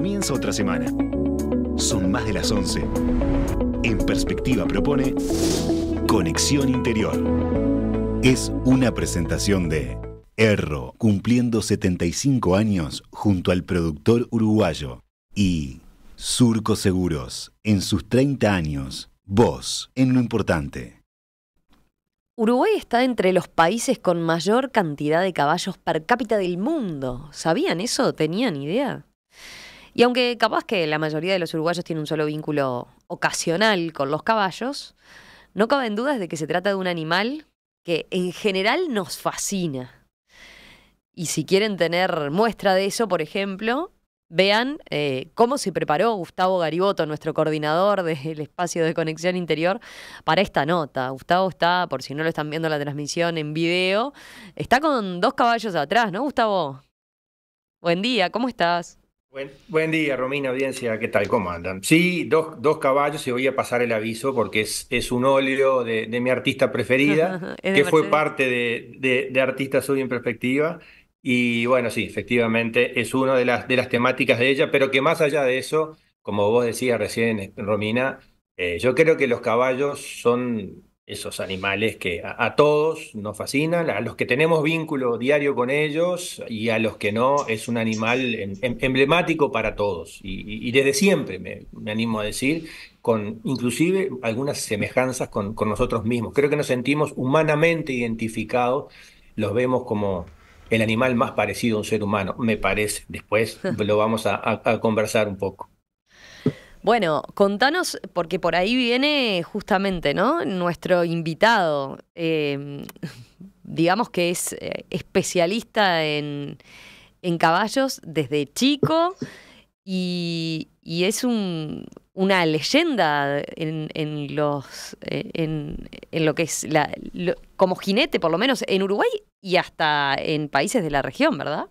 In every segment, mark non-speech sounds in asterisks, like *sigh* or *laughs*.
Comienza otra semana. Son más de las 11. En perspectiva propone Conexión Interior. Es una presentación de Erro, cumpliendo 75 años junto al productor uruguayo. Y Surco Seguros, en sus 30 años, vos, en lo importante. Uruguay está entre los países con mayor cantidad de caballos per cápita del mundo. ¿Sabían eso? ¿Tenían idea? Y aunque capaz que la mayoría de los uruguayos tiene un solo vínculo ocasional con los caballos, no caben dudas de que se trata de un animal que en general nos fascina. Y si quieren tener muestra de eso, por ejemplo, vean eh, cómo se preparó Gustavo Gariboto, nuestro coordinador del espacio de conexión interior, para esta nota. Gustavo está, por si no lo están viendo la transmisión en video, está con dos caballos atrás, ¿no, Gustavo? Buen día, ¿cómo estás? Buen, día, Romina, audiencia, ¿qué tal? ¿Cómo andan? Sí, dos, dos caballos y voy a pasar el aviso porque es, es un óleo de, mi artista preferida, *laughs* que fue parte de, de, de Artistas en Perspectiva. Y bueno, sí, efectivamente es una de las, de las temáticas de ella, pero que más allá de eso, como vos decías recién, Romina, eh, yo creo que los caballos son esos animales que a, todos nos fascinan, a los que tenemos vínculo diario con ellos y a los que no, es un animal em, em, emblemático para todos. Y, desde siempre, me, animo a decir, con inclusive algunas semejanzas con, nosotros mismos. Creo que nos sentimos humanamente identificados, los vemos como el animal más parecido a un ser humano, me parece. Después *laughs* lo vamos a conversar un poco. Bueno, contanos, porque por ahí viene justamente, ¿no? Nuestro invitado, em, *laughs* digamos que es eh, especialista en, caballos desde chico y, es una leyenda en, en los eh, en, lo que es la, como jinete por lo menos en Uruguay y hasta en países de la región, ¿verdad?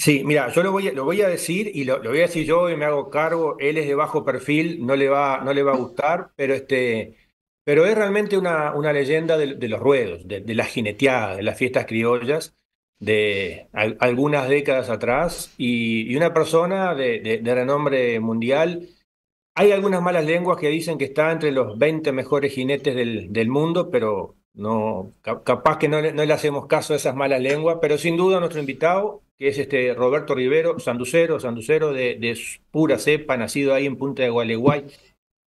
Sí, mira, yo lo voy a, decir y lo, voy a decir yo y me hago cargo. Él es de bajo perfil, no le va, no le va a gustar, pero este, pero es realmente una, una leyenda de, los ruedos, de, la las jineteadas, de las fiestas criollas de algunas décadas atrás y, una persona de, renombre mundial. Hay algunas malas lenguas que dicen que está entre los 20 mejores jinetes del, mundo, pero no, capaz que no, no le hacemos caso a esas malas lenguas, pero sin duda nuestro invitado que es este Roberto Rivero, sanducero, sanducero de, pura cepa, nacido ahí en Punta de Gualeguay,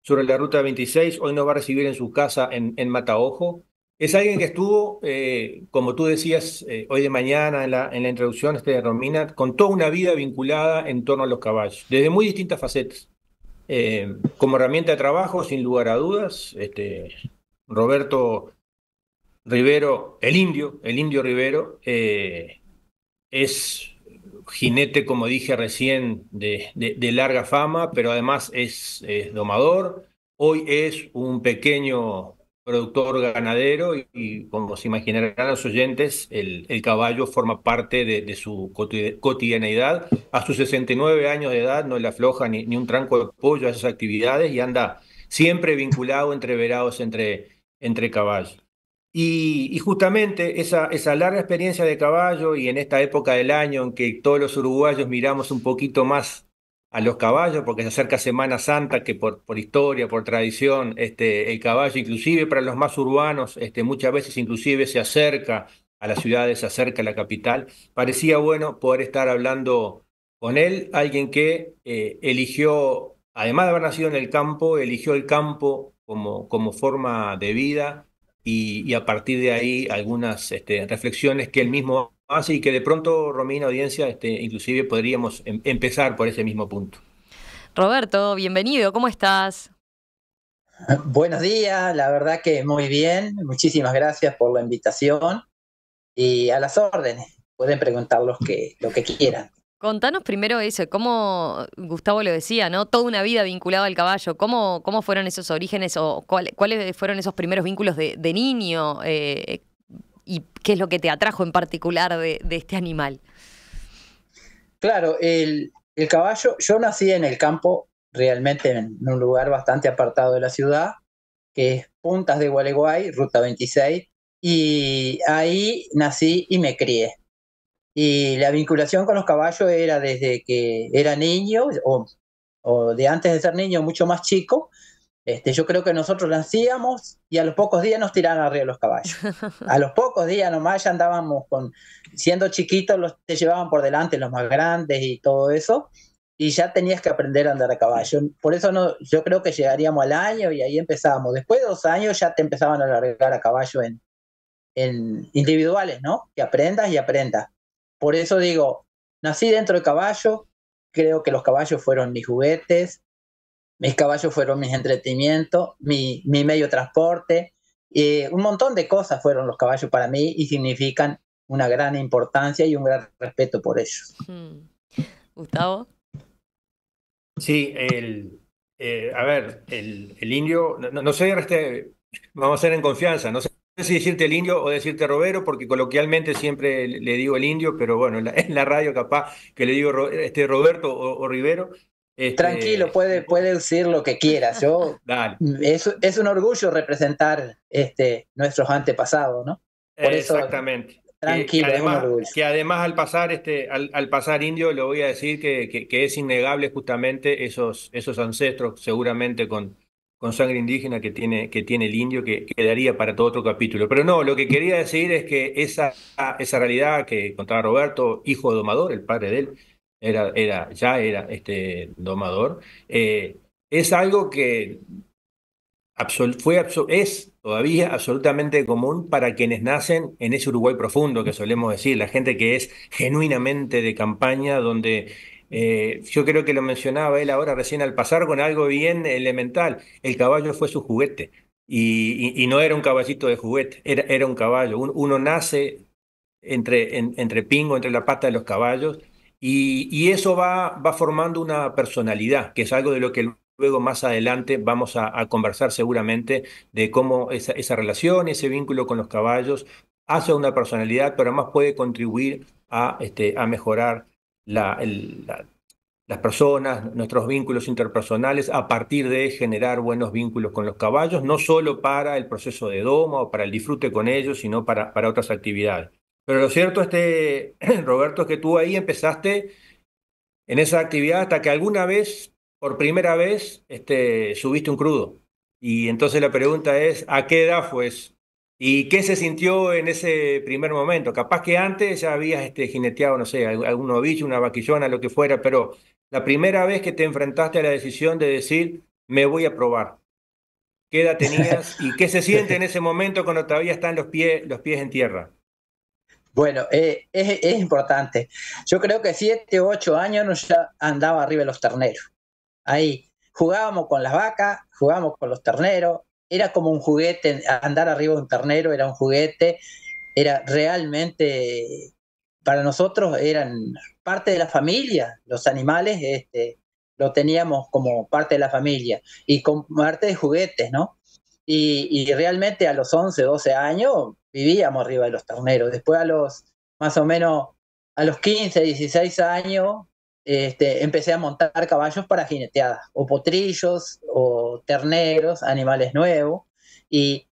sobre la ruta 26, hoy nos va a recibir en su casa en, Mataojo. Es alguien que estuvo, eh, como tú decías eh, hoy de mañana en la, introducción este de Romina, con toda una vida vinculada en torno a los caballos, desde muy distintas facetas. Eh, como herramienta de trabajo, sin lugar a dudas, este, Roberto Rivero, el indio, el indio Rivero, es jinete, como dije recién, de, larga fama, pero además es, domador. Hoy es un pequeño productor ganadero y, como se imaginarán los oyentes, el, caballo forma parte de, su cotidianeidad. A sus 69 años de edad no le afloja ni, un tranco de pollo a esas actividades y anda siempre vinculado, entre entre, entre caballos. Y, justamente esa, esa, larga experiencia de caballo y en esta época del año en que todos los uruguayos miramos un poquito más a los caballos, porque se acerca Semana Santa, que por, por historia, por tradición, este, el caballo, inclusive para los más urbanos, este, muchas veces inclusive se acerca a las ciudades, se acerca a la capital, parecía bueno poder estar hablando con él, alguien que eh, eligió, además de haber nacido en el campo, eligió el campo como, como forma de vida y, a partir de ahí algunas este, reflexiones que él mismo hace y que de pronto, Romina, audiencia, este, inclusive podríamos em, empezar por ese mismo punto. Roberto, bienvenido, ¿cómo estás? *laughs* Buenos días, la verdad que muy bien, muchísimas gracias por la invitación y a las órdenes, pueden preguntar que, lo que quieran. Contanos primero eso, cómo Gustavo lo decía, ¿no? Toda una vida vinculada al caballo. ¿Cómo, cómo fueron esos orígenes o cuáles fueron esos primeros vínculos de, niño? Eh, ¿Y qué es lo que te atrajo en particular de, este animal? Claro, el, el, caballo, yo nací en el campo, realmente en un lugar bastante apartado de la ciudad, que es Puntas de Gualeguay, Ruta 26, y ahí nací y me crié. Y la vinculación con los caballos era desde que era niño o, o de antes de ser niño, mucho más chico. Este, yo creo que nosotros nacíamos y a los pocos días nos tiraban arriba los caballos. *laughs* A los pocos días nomás ya andábamos con, siendo chiquitos los, te llevaban por delante los más grandes y todo eso, y ya tenías que aprender a andar a caballo. Por eso no, yo creo que llegaríamos al año y ahí empezábamos. Después de dos años ya te empezaban a largar a caballo en, en individuales, ¿no? Que aprendas y aprendas. Por eso digo, nací dentro de caballo, creo que los caballos fueron mis juguetes, mis caballos fueron mis entretenimientos, mi, medio medio transporte, y un montón de cosas fueron los caballos para mí y significan una gran importancia y un gran respeto por ellos. Hmm. Gustavo. Sí, el, eh, a ver, el, indio, no, sé, este, vamos a ser en confianza, no sé si decirte el indio o decirte Robero, porque coloquialmente siempre le digo el indio, pero bueno, en la, radio capaz que le digo este, Roberto o, Rivero. Este, tranquilo, puede, puede decir lo que quieras. Yo, *laughs* Es, un orgullo representar este, nuestros antepasados, ¿no? Exactamente. Tranquilo, que, además, Que además al pasar, este, al, al pasar indio, le voy a decir que, que, es innegable justamente esos, esos ancestros, seguramente con, con sangre indígena que tiene, que tiene el indio, que quedaría para todo otro capítulo. Pero no, lo que quería decir es que esa, esa realidad que contaba Roberto, hijo de domador, el padre de él, era, era, ya era este domador, eh, es algo que fue, es todavía absolutamente común para quienes nacen en ese Uruguay profundo que solemos decir, la gente que es genuinamente de campaña, donde eh, yo creo que lo mencionaba él ahora recién al pasar con algo bien elemental. El caballo fue su juguete y, no era un caballito de juguete, era, un caballo. uno nace entre, entre pingo, entre la pata de los caballos y, eso va, va formando una personalidad, que es algo de lo que luego más adelante vamos a, conversar seguramente de cómo esa, relación, ese vínculo con los caballos hace una personalidad, pero además puede contribuir a, este, a mejorar la, las personas, nuestros vínculos interpersonales, a partir de generar buenos vínculos con los caballos, no solo para el proceso de doma o para el disfrute con ellos, sino para, para otras actividades. Pero lo cierto, este, *clears throat* Roberto, es que tú ahí empezaste en esa actividad hasta que alguna vez, por primera vez, este, subiste un crudo. Y entonces la pregunta es, ¿a qué edad fue ¿Y qué se sintió en ese primer momento? Capaz que antes ya habías este, jineteado, no sé, algún novillo, una vaquillona, lo que fuera, pero la primera vez que te enfrentaste a la decisión de decir, me voy a probar. ¿Qué edad tenías y qué se siente en *laughs* ese momento cuando todavía están los pies, los pies en tierra? Bueno, eh, es, importante. Yo creo que siete o ocho años ya andaba arriba de los terneros. Ahí jugábamos con las vacas, jugábamos con los terneros, era como un juguete, andar arriba de un ternero era un juguete, era realmente, para nosotros eran parte de la familia, los animales este, lo teníamos como parte de la familia y como parte de juguetes, ¿no? Y, y, realmente a los 11, 12 años vivíamos arriba de los terneros, después a los más o menos a los 15, 16 años este, empecé a montar caballos para jineteadas, o potrillos, o terneros, animales nuevos, y,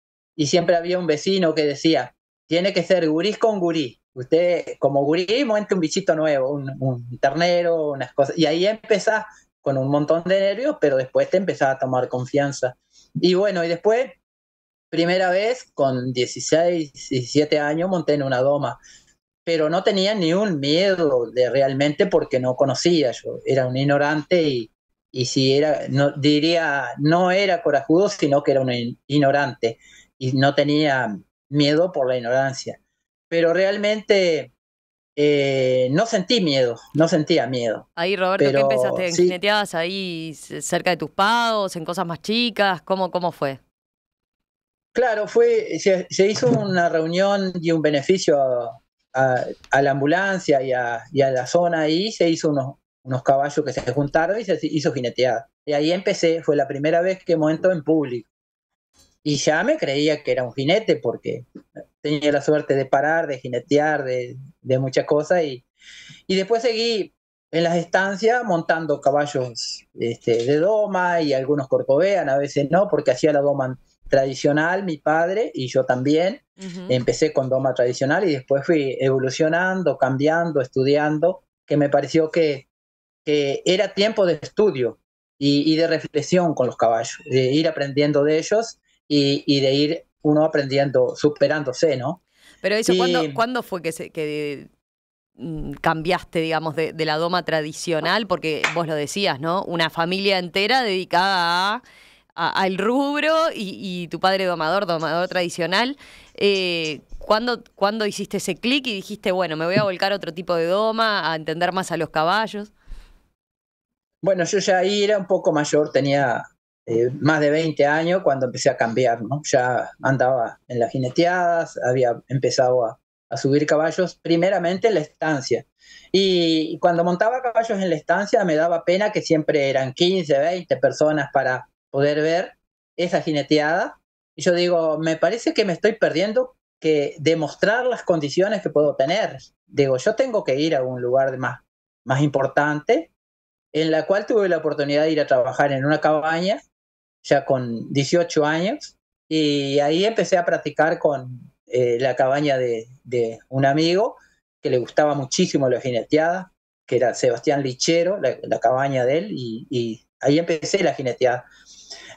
siempre había un vecino que decía, tiene que ser gurí con gurí, usted como gurí monte un bichito nuevo, un, un, ternero, unas cosas, y ahí empezás con un montón de nervios, pero después te empezás a tomar confianza. Y bueno, y después, primera vez, con 16, 17 años, monté en una doma pero no tenía ni un miedo de realmente porque no conocía, yo era un ignorante y, y si era, no, diría, no era corajudo, sino que era un ignorante y no tenía miedo por la ignorancia. Pero realmente eh, no sentí miedo, no sentía miedo. Ahí, Roberto, ¿qué empezaste? Sí. ahí cerca de tus pagos, en cosas más chicas? ¿Cómo, cómo fue? Claro, fue, se hizo una reunión y un beneficio a, la ambulancia y a, la zona ahí, se hizo unos, caballos que se juntaron y se hizo jinetear. Y ahí empecé, fue la primera vez que monto en público. Y ya me creía que era un jinete porque tenía la suerte de parar, de jinetear, de, muchas cosas. Y, después seguí en las estancias montando caballos este, de doma y algunos corcovean, a veces no, porque hacía la doma tradicional, mi padre y yo también. Empecé con doma tradicional y después fui evolucionando, cambiando, estudiando, que me pareció que, era tiempo de estudio y, de reflexión con los caballos, de ir aprendiendo de ellos y, de ir uno aprendiendo, superándose, ¿no? Pero eso, ¿cuándo, fue que, mm, cambiaste, digamos, de, de la doma tradicional? Porque vos lo decías, ¿no? Una familia entera dedicada a al rubro y, tu padre domador, domador tradicional. Eh, ¿cuándo, hiciste ese clic y dijiste, bueno, me voy a volcar a otro tipo de doma, a entender más a los caballos? Bueno, yo ya ahí era un poco mayor, tenía eh, más de 20 años cuando empecé a cambiar, ¿no? Ya andaba en las jineteadas, había empezado a, subir caballos, primeramente en la estancia. Y, y, cuando montaba caballos en la estancia me daba pena que siempre eran 15, 20 personas para poder ver esa jineteada. Y yo digo, me parece que me estoy perdiendo que demostrar las condiciones que puedo tener. Digo, yo tengo que ir a un lugar más, más importante, en la cual tuve la oportunidad de ir a trabajar en una cabaña, ya con 18 años, y ahí empecé a practicar con eh, la cabaña de, un amigo que le gustaba muchísimo la jineteada, que era Sebastián Lichero, la, cabaña de él, y, y ahí empecé la jineteada.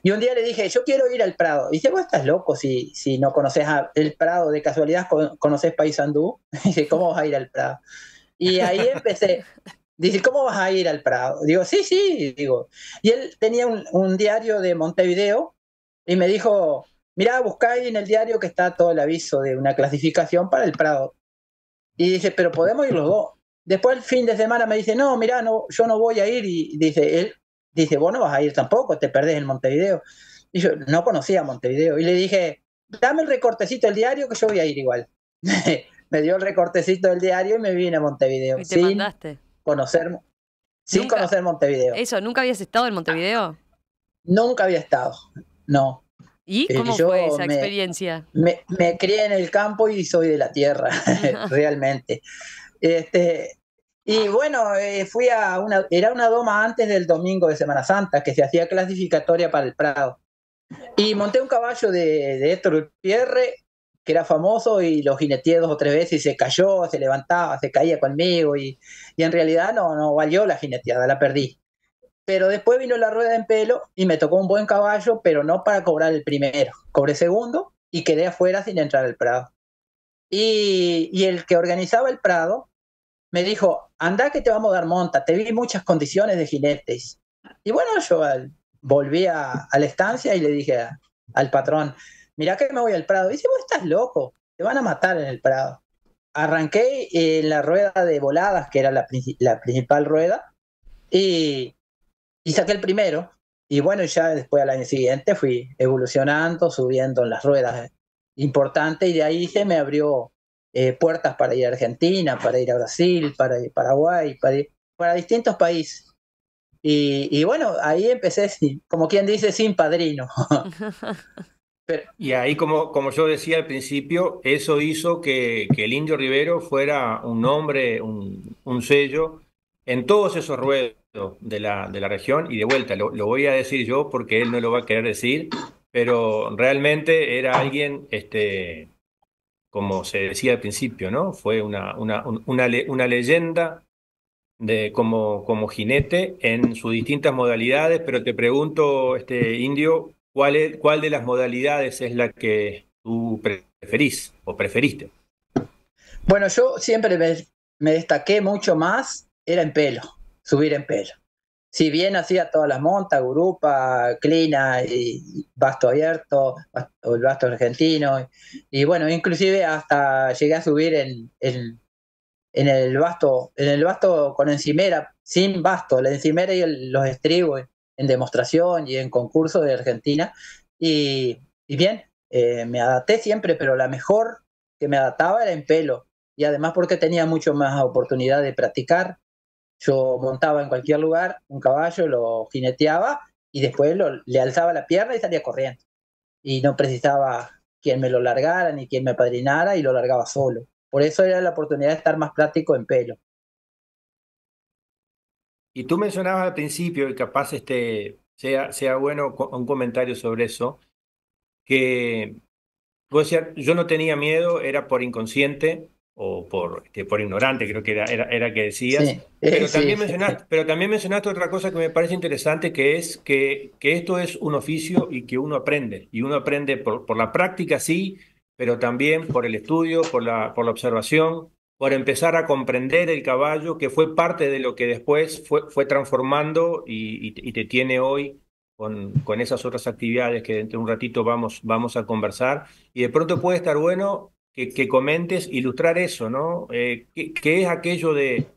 Y un día le dije, yo quiero ir al Prado. Y dice, vos estás loco si, si no conoces el Prado, de casualidad conoces Paisandú, *laughs* Y dice, ¿cómo vas a ir al Prado? Y ahí *laughs* empecé. Dice, ¿cómo vas a ir al Prado? Digo, sí, sí. Digo. Y él tenía un, diario de Montevideo y me dijo, mirá, buscáis ahí en el diario que está todo el aviso de una clasificación para el Prado. Y dice, pero podemos ir los dos. Después el fin de semana me dice, no, mirá, no, yo no voy a ir. Y dice, él dice, vos no vas a ir tampoco, te perdés en Montevideo. Y yo no conocía Montevideo. Y le dije, dame el recortecito del diario que yo voy a ir igual. *laughs* me dio el recortecito del diario y me vine a Montevideo. ¿Y te sin mandaste? Conocer, sin conocer Montevideo. Eso, ¿nunca habías estado en Montevideo? Nunca había estado, no. ¿Y eh, cómo fue esa experiencia? Me, me crié en el campo y soy de la tierra, *laughs* realmente. Este, y bueno, eh, fui a una, era una doma antes del domingo de Semana Santa, que se hacía clasificatoria para el Prado. Y monté un caballo de, de Héctor Pierre, que era famoso, y lo jineteé dos o tres veces y se cayó, se levantaba, se caía conmigo, y, en realidad no, no valió la jineteada, la perdí. Pero después vino la rueda en pelo y me tocó un buen caballo, pero no para cobrar el primero. Cobré segundo y quedé afuera sin entrar al Prado. Y, y el que organizaba el Prado me dijo, anda que te vamos a dar monta, te vi muchas condiciones de jinetes. Y bueno, yo volví a, la estancia y le dije al patrón, mira que me voy al Prado. Y dice, vos estás loco, te van a matar en el Prado. Arranqué eh, en la rueda de voladas, que era la, principal rueda, y, saqué el primero. Y bueno, ya después al año siguiente fui evolucionando, subiendo en las ruedas eh, importante, y de ahí se me abrió eh, puertas para ir a Argentina, para ir a Brasil, para ir Paraguay, para, para distintos países. Y, bueno, ahí empecé, como quien dice, sin padrino. *laughs* y ahí, como, como yo decía al principio, eso hizo que, el Indio Rivero fuera un nombre, un, sello en todos esos ruedos de la, de la región. Y de vuelta, lo, lo, voy a decir yo porque él no lo va a querer decir, pero realmente era alguien este, como se decía al principio, ¿no? Fue una, una, una, una leyenda de, como, jinete en sus distintas modalidades, pero te pregunto, este indio, ¿cuál, cuál de las modalidades es la que tú preferís o preferiste? Bueno, yo siempre me, me destaqué mucho más, era en pelo, subir en pelo si bien hacía todas las montas, Gurupa, Clina, y Basto Abierto, el Basto Argentino, y, bueno, inclusive hasta llegué a subir en, el Basto, en el con encimera, sin Basto, la encimera y los estribos en, demostración y en concurso de Argentina, y, bien, eh, me adapté siempre, pero la mejor que me adaptaba era en pelo, y además porque tenía mucho más oportunidad de practicar, yo montaba en cualquier lugar un caballo, lo jineteaba y después lo, le alzaba la pierna y salía corriendo. Y no precisaba quien me lo largara ni quien me padrinara y lo largaba solo. Por eso era la oportunidad de estar más práctico en pelo. Y tú mencionabas al principio, y capaz este, sea, sea bueno un comentario sobre eso, que yo no tenía miedo, era por inconsciente, o por, por ignorante, creo que era, era, que decías. Eh, pero, también mencionaste, otra cosa que me parece interesante, que es que, que esto es un oficio y que uno aprende. Y uno aprende por, por la práctica, sí, pero también por el estudio, por la, por la observación, por empezar a comprender el caballo, que fue parte de lo que después fue, fue transformando y, y, te tiene hoy con, con, esas otras actividades que dentro de un ratito vamos, vamos a conversar. Y de pronto puede estar bueno que, comentes, ilustrar eso, ¿no? Eh, ¿qué, es aquello de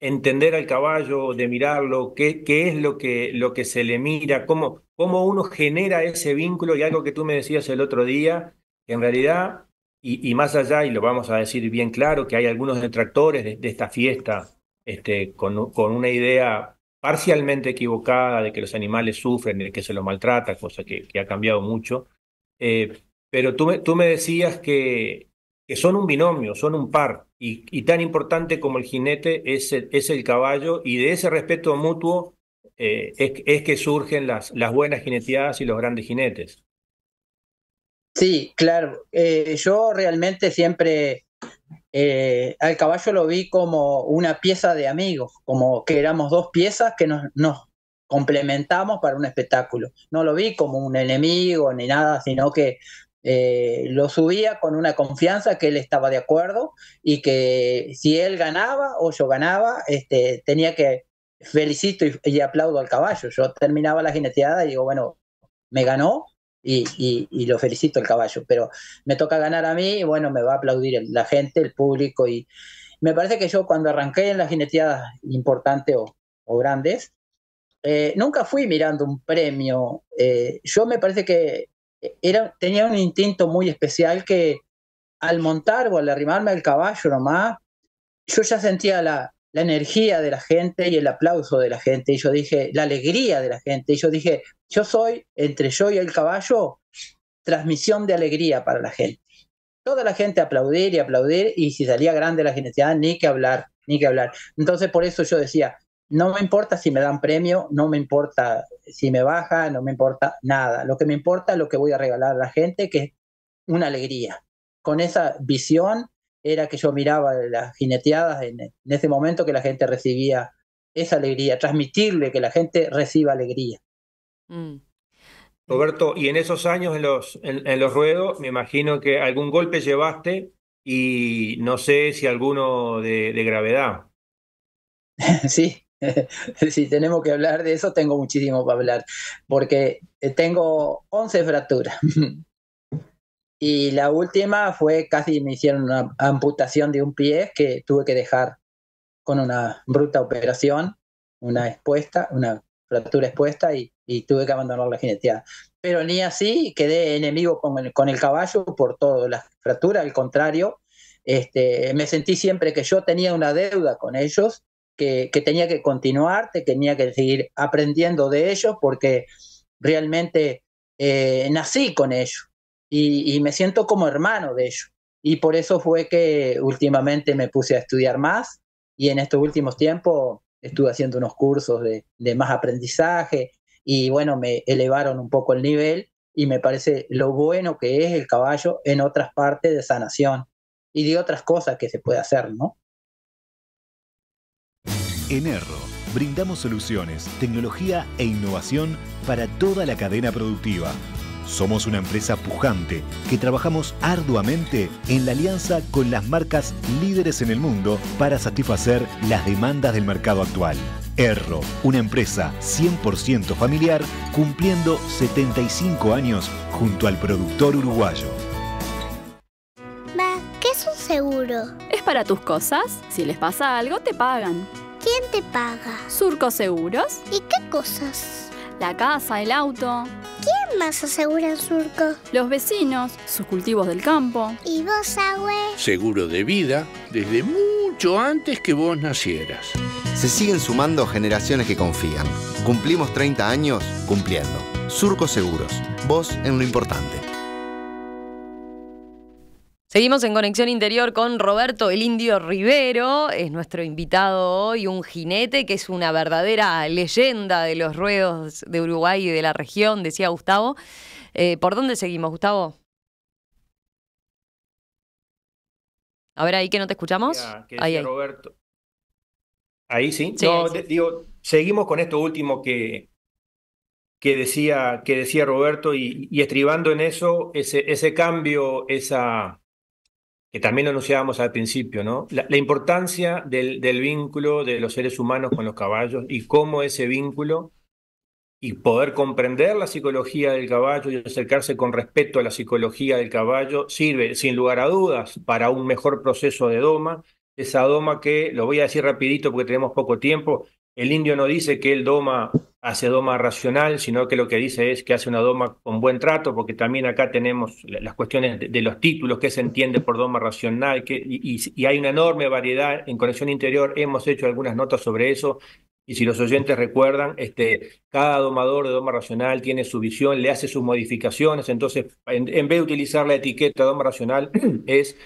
entender al caballo, de mirarlo? ¿Qué, qué es lo que, lo que se le mira? Cómo, ¿Cómo uno genera ese vínculo? Y algo que tú me decías el otro día, que en realidad y, más allá, y lo vamos a decir bien claro, que hay algunos detractores de, esta fiesta este, con, con, una idea parcialmente equivocada de que los animales sufren, de que se los maltrata, cosa que, ha cambiado mucho. Eh, pero tú me, decías que, son un binomio, son un par, y, tan importante como el jinete es el, es el caballo, y de ese respeto mutuo eh, es, que surgen las, las buenas jineteadas y los grandes jinetes. Sí, claro. Eh, yo realmente siempre eh, al caballo lo vi como una pieza de amigos, como que éramos dos piezas que nos complementamos para un espectáculo. No lo vi como un enemigo ni nada, sino que eh, lo subía con una confianza que él estaba de acuerdo y que si él ganaba o yo ganaba, este, tenía que felicito y, aplaudo al caballo. Yo terminaba la jineteada y digo, bueno, me ganó, y, lo felicito al caballo. Pero me toca ganar a mí y bueno, me va a aplaudir la gente, el público. Y me parece que yo cuando arranqué en las jineteadas importantes o, grandes, eh, nunca fui mirando un premio. Eh, yo me parece que e, era, tenía un instinto muy especial que al montar o al arrimarme al caballo nomás, yo ya sentía la, energía de la gente y el aplauso de la gente. Y yo dije, la alegría de la gente. Y yo dije, yo soy, entre yo y el caballo, transmisión de alegría para la gente. Toda la gente aplaudir y aplaudir, y si salía grande la gente ni que hablar, ni que hablar. Entonces, por eso yo decía, no me importa si me dan premio, no me importa si me baja, no me importa nada. Lo que me importa es lo que voy a regalar a la gente, que es una alegría. Con esa visión era que yo miraba las jineteadas en, ese momento que la gente recibía esa alegría, transmitirle que la gente reciba alegría. Mm. Roberto, y en esos años en los, los ruedos, me imagino que algún golpe llevaste y no sé si alguno de gravedad. *laughs* sí, *laughs* si tenemos que hablar de eso, tengo muchísimo para hablar, porque eh, tengo 11 fracturas. *laughs* y la última fue casi me hicieron una amputación de un pie que tuve que dejar con una bruta operación, una expuesta, una fractura expuesta y, tuve que abandonar la jineteada. Pero ni así quedé enemigo con el, caballo por todas la fractura al contrario, este, me sentí siempre que yo tenía una deuda con ellos que, tenía que continuar, tenía que seguir aprendiendo de ellos porque realmente eh, nací con ellos y, me siento como hermano de ellos. Y por eso fue que últimamente me puse a estudiar más y en estos últimos tiempos estuve haciendo unos cursos de, de más aprendizaje y bueno, me elevaron un poco el nivel y me parece lo bueno que es el caballo en otras partes de sanación y de otras cosas que se puede hacer, ¿no? En Erro brindamos soluciones, tecnología e innovación para toda la cadena productiva. Somos una empresa pujante que trabajamos arduamente en la alianza con las marcas líderes en el mundo para satisfacer las demandas del mercado actual. Erro, una empresa 100% familiar cumpliendo 75 años junto al productor uruguayo. ¿qué es un seguro? Es para tus cosas. Si les pasa algo, te pagan. ¿Quién te paga? Surcos Seguros. ¿Y qué cosas? La casa, el auto. ¿Quién más asegura el surco? Los vecinos, sus cultivos del campo. ¿Y vos, Agüe? Seguro de vida, desde mucho antes que vos nacieras. Se siguen sumando generaciones que confían. Cumplimos 30 años cumpliendo. Surco Seguros, vos en lo importante. Seguimos en conexión interior con Roberto el Indio Rivero, es nuestro invitado hoy, un jinete que es una verdadera leyenda de los ruedos de Uruguay y de la región, decía Gustavo. Eh, ¿Por dónde seguimos, Gustavo? A ver, ahí que no te escuchamos. ahí, Roberto. Ahí sí. digo, seguimos con esto último que, que, decía, que decía Roberto y, estribando en eso, ese cambio, esa que también anunciábamos al principio, ¿no? La, importancia del, del, vínculo de los seres humanos con los caballos y cómo ese vínculo y poder comprender la psicología del caballo y acercarse con respeto a la psicología del caballo sirve, sin lugar a dudas, para un mejor proceso de doma. Esa doma que, lo voy a decir rapidito porque tenemos poco tiempo, el indio no dice que el doma, hace doma racional, sino que lo que dice es que hace una doma con buen trato, porque también acá tenemos las cuestiones de, los títulos, qué se entiende por doma racional, y, hay una enorme variedad. En Conexión Interior hemos hecho algunas notas sobre eso, y si los oyentes recuerdan, este, cada domador de doma racional tiene su visión, le hace sus modificaciones, entonces en, vez de utilizar la etiqueta doma racional, *clears throat* es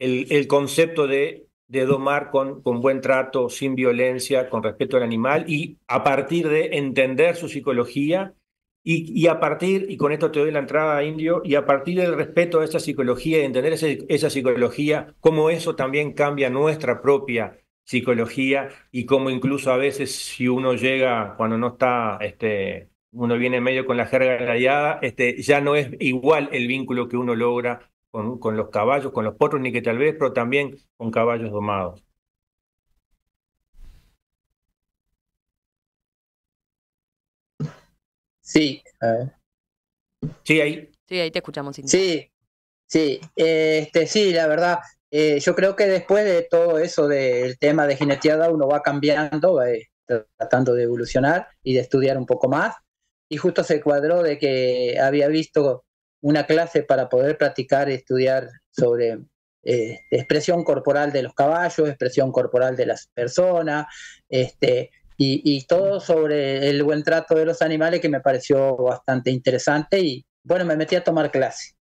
el concepto de de domar con, buen trato, sin violencia, con respeto al animal y a partir de entender su psicología y, a partir, y con esto te doy la entrada, Indio, y a partir del respeto a esa psicología y entender esa psicología, cómo eso también cambia nuestra propia psicología y cómo incluso a veces si uno llega, cuando no está, este, uno viene medio con la jerga rayada, este, ya no es igual el vínculo que uno logra con, los caballos, con los potros, ni que tal vez, pero también con caballos domados. Sí. sí, ahí. Sí, ahí te escuchamos. Sí, sí, este, sí, la verdad. Eh, yo creo que después de todo eso del tema de jineteada, uno va cambiando, va eh, tratando de evolucionar y de estudiar un poco más. Y justo se cuadró de que había visto una clase para poder practicar y estudiar sobre eh, expresión corporal de los caballos, expresión corporal de las personas, este, y, todo sobre el buen trato de los animales que me pareció bastante interesante y bueno, me metí a tomar clase.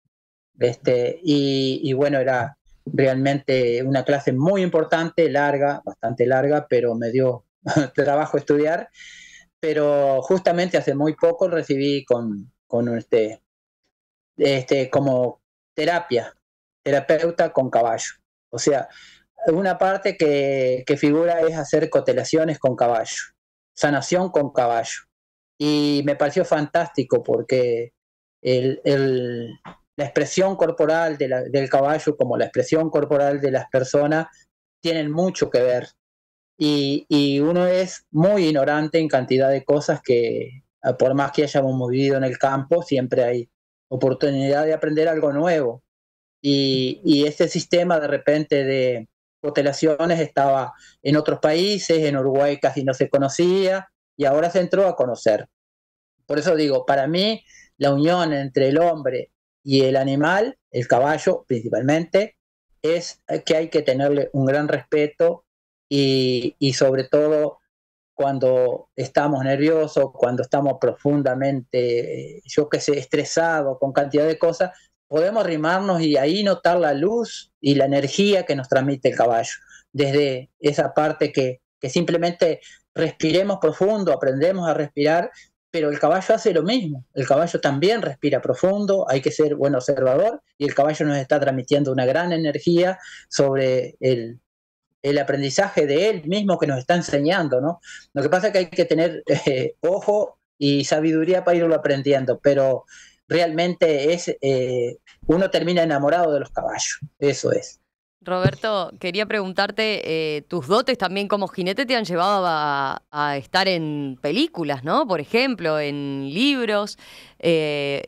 Este, y, bueno, era realmente una clase muy importante, larga, bastante larga, pero me dio *laughs* trabajo estudiar. Pero justamente hace muy poco recibí con, con este, este, como terapia, terapeuta con caballo. O sea, una parte que, que figura es hacer cotelaciones con caballo, sanación con caballo. Y me pareció fantástico porque el, el, la expresión corporal del caballo como la expresión corporal de las personas tienen mucho que ver. Y, y, uno es muy ignorante en cantidad de cosas que, por más que hayamos vivido en el campo, siempre hay oportunidad de aprender algo nuevo. Y, este sistema de repente de potelaciones estaba en otros países, en Uruguay casi no se conocía y ahora se entró a conocer. Por eso digo, para mí la unión entre el hombre y el animal, el caballo principalmente, es que hay que tenerle un gran respeto y sobre todo cuando estamos nerviosos, cuando estamos profundamente, yo qué sé, estresados con cantidad de cosas, podemos rimarnos y ahí notar la luz y la energía que nos transmite el caballo, desde esa parte que, que simplemente respiremos profundo, aprendemos a respirar, pero el caballo hace lo mismo, el caballo también respira profundo, hay que ser buen observador y el caballo nos está transmitiendo una gran energía sobre el, el aprendizaje de él mismo que nos está enseñando, ¿no? Lo que pasa es que hay que tener eh, ojo y sabiduría para irlo aprendiendo, pero realmente es eh, uno termina enamorado de los caballos, eso es. Roberto, quería preguntarte, eh, tus dotes también como jinete te han llevado a, estar en películas, ¿no? Por ejemplo, en libros,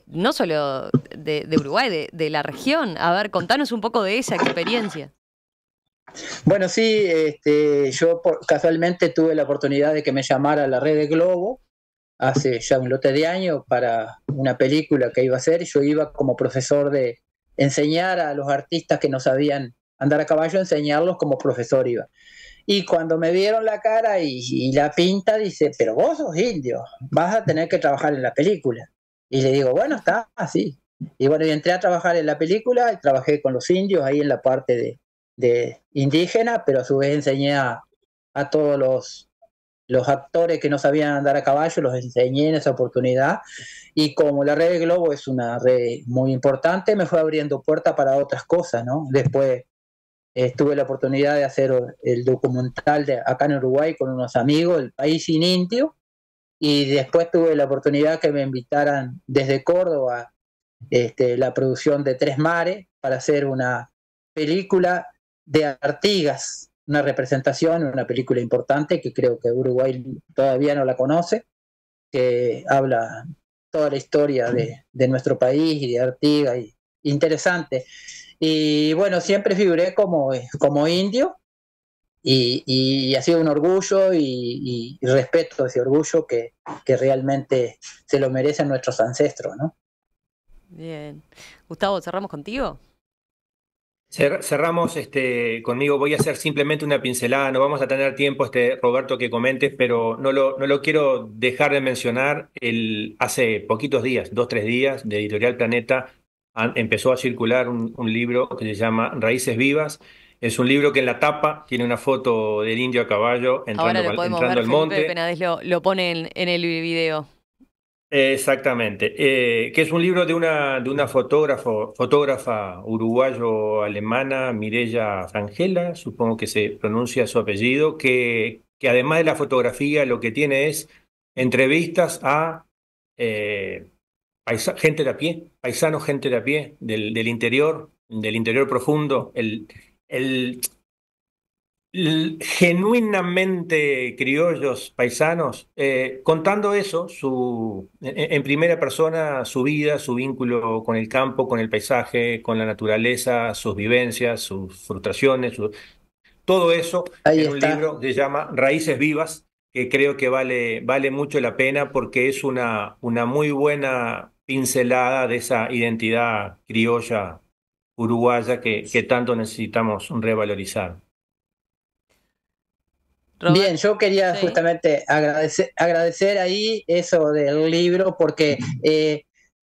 no solo de, Uruguay, de, la región. A ver, contanos un poco de esa experiencia. Bueno, sí, este, yo casualmente tuve la oportunidad de que me llamara la red de Globo hace ya un lote de años para una película que iba a hacer. Yo iba como profesor de enseñar a los artistas que no sabían andar a caballo, enseñarlos como profesor iba. Y cuando me vieron la cara y, la pinta, dice, pero vos sos indio, vas a tener que trabajar en la película. Y le digo, bueno, está así. Y bueno, entré a trabajar en la película y trabajé con los indios ahí en la parte de, de indígena, pero a su vez enseñé a, todos los, actores que no sabían andar a caballo, los enseñé en esa oportunidad. Y como la red Globo es una red muy importante, me fue abriendo puerta para otras cosas, ¿no? Después eh, tuve la oportunidad de hacer el documental de acá en Uruguay con unos amigos, El País sin Indio, y después tuve la oportunidad que me invitaran desde Córdoba este, la producción de Tres Mares para hacer una película de Artigas, una representación, una película importante que creo que Uruguay todavía no la conoce, que habla toda la historia de, nuestro país y de Artigas, interesante. Y bueno, siempre figuré como, eh, como indio y, ha sido un orgullo y, respeto ese orgullo que, que, realmente se lo merecen nuestros ancestros, ¿no? Bien. Gustavo, cerramos contigo. Cerramos este, conmigo, voy a hacer simplemente una pincelada, no vamos a tener tiempo, este, Roberto, que comentes, pero no lo, no lo quiero dejar de mencionar. El, hace poquitos días, dos, tres días, de Editorial Planeta empezó a circular un, libro que se llama Raíces Vivas. Es un libro que en la tapa tiene una foto del indio a caballo entrando, entrando al monte. lo, en el video. Exactamente, eh, que es un libro de una, de una fotógrafo, fotógrafa uruguayo-alemana, Mirella Frangela, supongo que se pronuncia su apellido, que, que además de la fotografía lo que tiene es entrevistas a eh, gente de a pie, paisanos, gente de a pie, del, interior, del interior profundo. El, el, genuinamente criollos, paisanos, eh, contando eso, su, en, primera persona, su vida, su vínculo con el campo, con el paisaje, con la naturaleza, sus vivencias, sus frustraciones, todo eso en un libro que se llama Raíces Vivas, que creo que vale, vale mucho la pena porque es una, una muy buena pincelada de esa identidad criolla uruguaya que, que tanto necesitamos revalorizar. Bien, yo quería justamente agradecer, ahí eso del libro porque eh,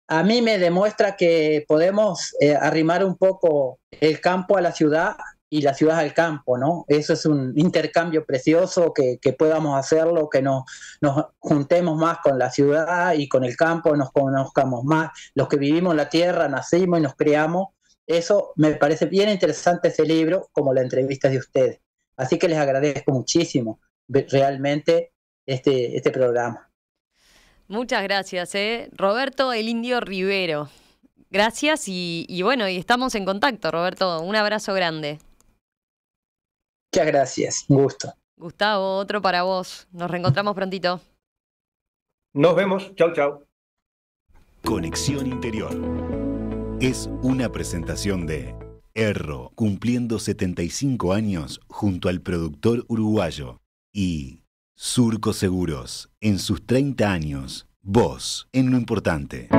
a mí me demuestra que podemos eh, arrimar un poco el campo a la ciudad y la ciudad al campo, ¿no? Eso es un intercambio precioso, que, podamos hacerlo, que nos, nos juntemos más con la ciudad y con el campo, nos conozcamos más, los que vivimos en la tierra, nacimos y nos criamos. Eso me parece bien interesante ese libro, como la entrevista de ustedes. Así que les agradezco muchísimo realmente este, este programa. Muchas gracias, eh. Roberto el Indio Rivero. Gracias y, bueno, y estamos en contacto, Roberto. Un abrazo grande. Muchas gracias, un gusto. Gustavo, otro para vos. Nos reencontramos prontito. Nos vemos. Chau, chau. Conexión Interior. Es una presentación de Erro, cumpliendo 75 años junto al productor uruguayo. Y Surco Seguros, en sus 30 años, vos en lo importante.